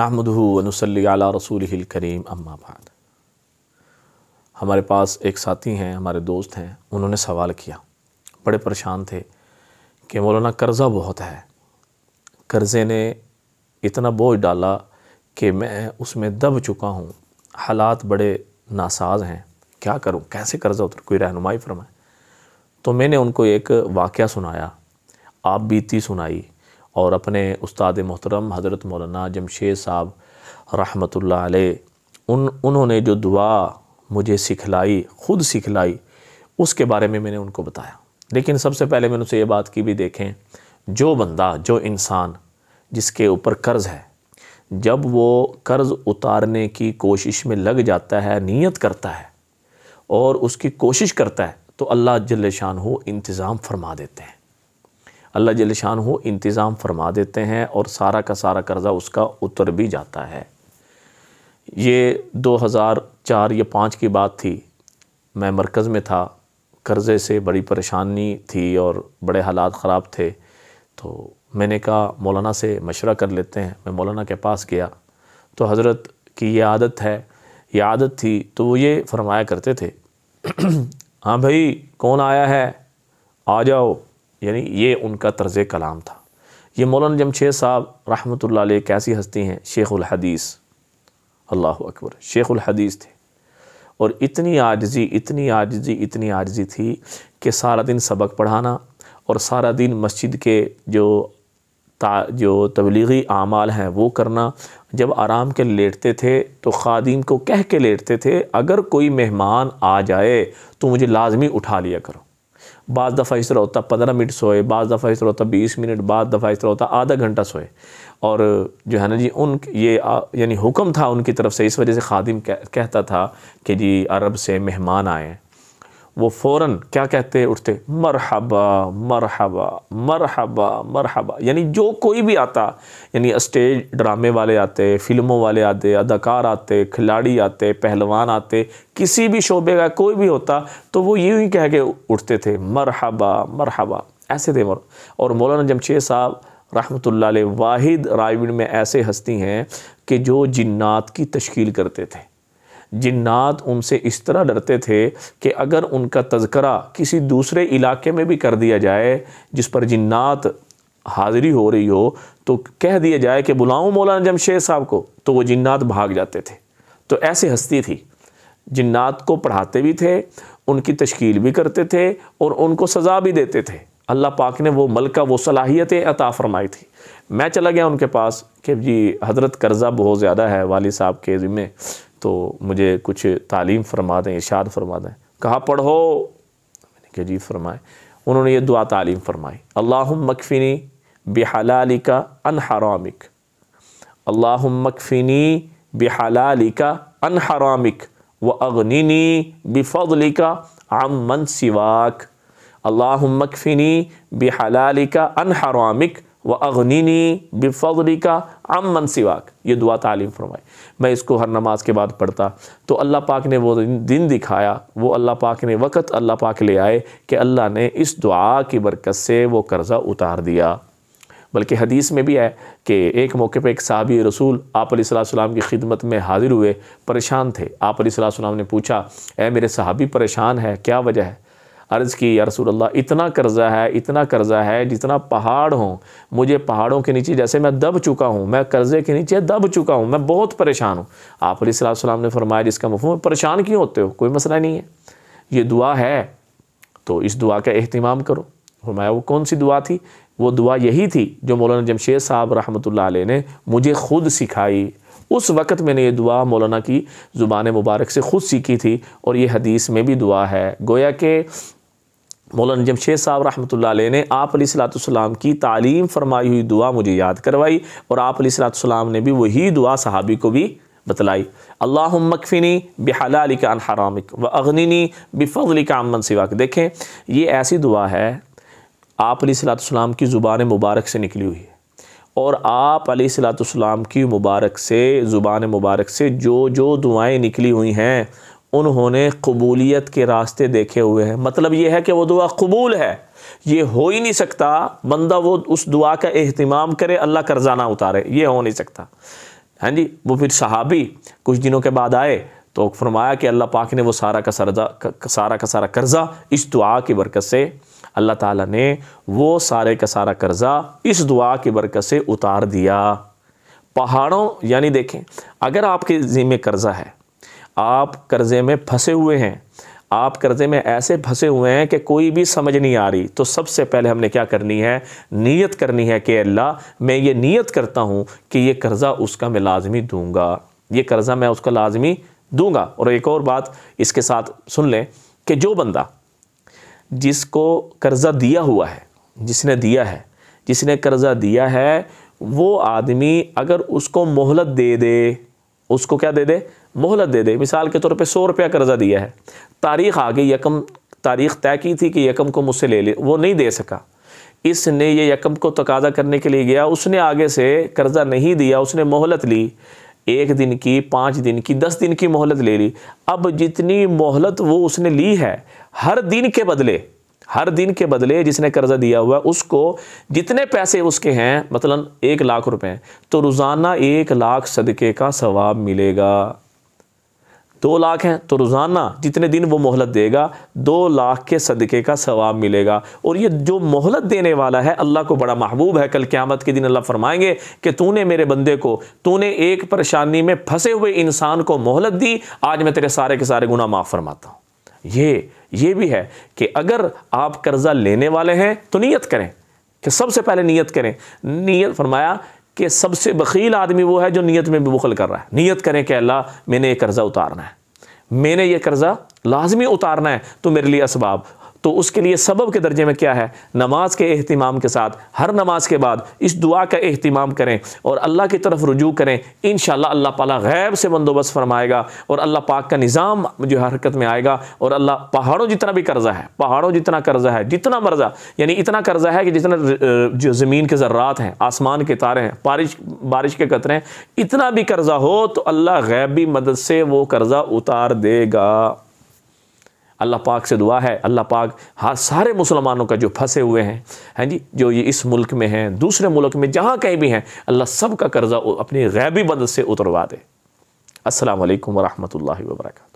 आला रसूल करीम अम्माबाद हमारे पास एक साथी हैं हमारे दोस्त हैं उन्होंने सवाल किया बड़े परेशान थे कि मौलाना कर्ज़ा बहुत है कर्ज़े ने इतना बोझ डाला कि मैं उसमें दब चुका हूँ हालात बड़े नासाज हैं क्या करूँ कैसे कर्ज़ा उतर कोई रहनुमाई फरमाए तो मैंने उनको एक वाक़ सुनाया आप बीती सुनाई और अपने उस्ताद मोहतरम हज़रत मौलाना जमशेद साहब रहमत उन उन्होंने जो दुआ मुझे सिखलाई ख़ुद सिखलाई उसके बारे में मैंने उनको बताया लेकिन सबसे पहले मैंने उनसे ये बात की भी देखें जो बंदा जो इंसान जिसके ऊपर कर्ज़ है जब वो कर्ज़ उतारने की कोशिश में लग जाता है नीयत करता है और उसकी कोशिश करता है तो अल्लाह जल्ले शाह इंतज़ाम फरमा देते हैं अल्लाह जल शान हो इंतज़ाम फरमा देते हैं और सारा का सारा कर्ज़ा उसका उतर भी जाता है ये 2004 या 5 की बात थी मैं मरकज़ में था कर्ज़े से बड़ी परेशानी थी और बड़े हालात ख़राब थे तो मैंने कहा मौलाना से मशवरा कर लेते हैं मैं मौलाना के पास गया तो हज़रत की ये आदत है ये आदत थी तो वो ये फरमाया करते थे हाँ भाई कौन आया है आ जाओ यानी ये उनका तर्ज कलाम था ये मौलाना जमशेद साहब रहमत कैसी हस्ती हैं शेख़ुलहदीस अल्लाह अकबर शेख़ुलहदीस थे और इतनी आजजी इतनी आजजी इतनी आजजी थी कि सारा दिन सबक पढ़ाना और सारा दिन मस्जिद के जो जो तबलीगी आमाल हैं वो करना जब आराम के लेटते थे तो ख़ादिम को कह के लेटते थे अगर कोई मेहमान आ जाए तो मुझे लाजमी उठा लिया करो बाद दफ़ा इस तरह होता पंद्रह मिनट सोए बाद दफ़ा इस तरह होता बीस मिनट बाद दफ़ा इस तरह होता आधा घंटा सोए और जो है ना जी उन ये यानी हुक्म था उनकी तरफ से इस वजह से खादिम कह, कहता था कि जी अरब से मेहमान आए वो फौरन क्या कहते उठते मरहबा मरहबा मरहबा मरहबा यानी जो कोई भी आता यानी स्टेज ड्रामे वाले आते फिल्मों वाले आते अदाकार आते खिलाड़ी आते पहलवान आते किसी भी शोबे का कोई भी होता तो वो यूं ही कह के उठते थे मरहबा मरहबा ऐसे थे मर और मौलाना जमशेद साहब रहमतुल्लाह वाहिद रायविन में ऐसे हस्ती हैं कि जो जिन्नात की तश्कील करते थे जिन्नात उनसे इस तरह डरते थे कि अगर उनका तस्करा किसी दूसरे इलाके में भी कर दिया जाए जिस पर जिन्नात हाज़िरी हो रही हो तो कह दिया जाए कि बुलाऊं मौलाना जमशेद साहब को तो वो जिन्नात भाग जाते थे तो ऐसी हस्ती थी जिन्नात को पढ़ाते भी थे उनकी तश्कील भी करते थे और उनको सज़ा भी देते थे अल्लाह पाक ने वो मलका वो सलाहियत अता फ़रमाई थी मैं चला गया उनके पास कि जी हज़रत कर्ज़ा बहुत ज़्यादा है वाली साहब के ज़िम्मे तो मुझे कुछ तालीम फरमा दें इशाद फरमा दें कहा पढ़ो मैंने कहा जी फरमाए उन्होंने ये दुआ तालीम फरमाई अल्लाह मकफ़िनी बेहलालिका अन हरामिक अल्लाह मकफ़िनी बेहलालिका अन हरामिक व अगनिनी बिफलिका आम मन सिवाक अल्लाह मकफ़िनी बेहलालिका अन हरामिक व अगनीनी बेफ़री का आम मन सिवाक ये दुआ तालीम फरमाए मैं इसको हर नमाज के बाद पढ़ता तो अल्लाह पाक ने वो दिन दिखाया वो अल्लाह पाक ने वक़्त अल्लाह पाक ले आए कि अल्लाह ने इस दुआ की बरकत से वो कर्ज़ा उतार दिया बल्कि हदीस में भी है कि एक मौके पर एक सहाबी रसूल आप सलाम की खिदमत में हाज़िर हुए परेशान थे आप सलाम ने पूछा ए मेरे सहाबी परेशान है क्या वजह है अर्ज़ की या रसूल इतना कर्ज़ा है इतना कर्ज़ा है जितना पहाड़ हों मुझे पहाड़ों के नीचे जैसे मैं दब चुका हूँ मैं कर्ज़े के नीचे दब चुका हूँ मैं बहुत परेशान हूँ आप सलाम ने फरमाया जिसका मफह परेशान क्यों होते हो कोई मसला नहीं है ये दुआ है तो इस दुआ का अहतमाम करो फरमाया वो कौन सी दुआ थी वो दुआ यही थी जो मौलाना जमशेद साहब रहमत ने मुझे ख़ुद सिखाई उस वक़्त मैंने ये दुआ मौलाना की ज़ुबान मुबारक से ख़ुद सीखी थी और ये हदीस में भी दुआ है गोया के मौलाना जमशेद साहब रहमत ने आप सलाम की तालीम फरमाई हुई दुआ मुझे याद करवाई और आप सलाम ने भी वही दुआ सहाबी को भी बतलाई अल्लाह मकफ़िनी बहलाल का अनहरामिक व अगनिनी बेफ़ल का अमन के देखें ये ऐसी दुआ है आप सलाम की ज़ुबान मुबारक से निकली हुई है और आप सलाम की मुबारक से ज़ुबान मुबारक से जो जो दुआएँ निकली हुई हैं उन्होंने कबूलियत के रास्ते देखे हुए हैं मतलब ये है कि वो दुआ कबूल है ये हो ही नहीं सकता बंदा वो उस दुआ का अहतमाम करे अल्लाह करजाना उतारे ये हो नहीं सकता हाँ जी वो फिर सहाबी कुछ दिनों के बाद आए तो फरमाया कि अल्लाह पाक ने वो सारा का सरजा सारा का सारा कर्ज़ा इस दुआ की बरकत से अल्लाह ताला ने वो सारे का सारा कर्ज़ा इस दुआ की बरकत से उतार दिया पहाड़ों यानी देखें अगर आपके ज़िम्मे कर्ज़ा है आप कर्ज़े में फंसे हुए हैं आप कर्ज़े में ऐसे फंसे हुए हैं कि कोई भी समझ नहीं आ रही तो सबसे पहले हमने क्या करनी है नीयत करनी है कि अल्लाह मैं ये नीयत करता हूँ कि ये कर्ज़ा उसका मैं लाजमी दूंगा ये कर्ज़ा मैं उसका लाजमी दूंगा और एक और बात इसके साथ सुन लें कि जो बंदा जिसको कर्ज़ा दिया हुआ है जिसने दिया है जिसने कर्ज़ा दिया है वो आदमी अगर उसको मोहलत दे दे उसको क्या दे दे मोहलत दे दे मिसाल के तौर पे सौ रुपया कर्ज़ा दिया है तारीख़ आ गई यकम तारीख़ तय की थी कि यकम को मुझसे ले ले वो नहीं दे सका इसने ये यकम को तकाजा करने के लिए गया उसने आगे से कर्ज़ा नहीं दिया उसने मोहलत ली एक दिन की पाँच दिन की दस दिन की मोहलत ले ली अब जितनी मोहलत वो उसने ली है हर दिन के बदले हर दिन के बदले जिसने कर्ज़ा दिया हुआ उसको जितने पैसे उसके हैं मतलब एक लाख रुपए तो रोज़ाना एक लाख सदक़े का सवाब मिलेगा दो लाख हैं तो रोज़ाना जितने दिन वो मोहलत देगा दो लाख के सदक़े का सवाब मिलेगा और ये जो मोहलत देने वाला है अल्लाह को बड़ा महबूब है कल क़्यामत के दिन अल्लाह फरमाएंगे कि तूने मेरे बंदे को तूने एक परेशानी में फंसे हुए इंसान को मोहलत दी आज मैं तेरे सारे के सारे गुना माफ़ फरमाता हूँ ये ये भी है कि अगर आप कर्ज़ा लेने वाले हैं तो नीयत करें कि सबसे पहले नीयत करें नीयत फरमाया कि सबसे बकील आदमी वो है जो नीयत में भी बुखल कर रहा है नीयत करें कि अल्लाह मैंने ये कर्ज़ा उतारना है मैंने ये कर्ज़ा लाजमी उतारना है तो मेरे लिए इसबाब तो उसके लिए सबब के दर्जे में क्या है नमाज के अहतमाम के साथ हर नमाज के बाद इस दुआ का अहतमाम करें और अल्लाह की तरफ रुजू करें इन अल्लाह पाला गैब से बंदोबस्त फरमाएगा और अल्लाह पाक का निज़ाम जो हरकत में आएगा और अल्लाह पहाड़ों जितना भी कर्ज़ा है पहाड़ों जितना कर्ज़ा है जितना मर्जा यानी इतना कर्ज़ा है कि जितना जो ज़मीन के ज़र्रात हैं आसमान के तारे हैं बारिश बारिश के कतरे हैं इतना भी कर्ज़ा हो तो अल्लाह गैबी मदद से वो कर्ज़ा उतार देगा अल्लाह पाक से दुआ है अल्लाह पाक हर सारे मुसलमानों का जो फंसे हुए हैं हैं जी जो ये इस मुल्क में हैं दूसरे मुल्क में जहाँ कहीं भी हैं अल्लाह सब का कर्ज़ा अपनी गैबी मदद से उतरवा दे असल वरहमल वर्का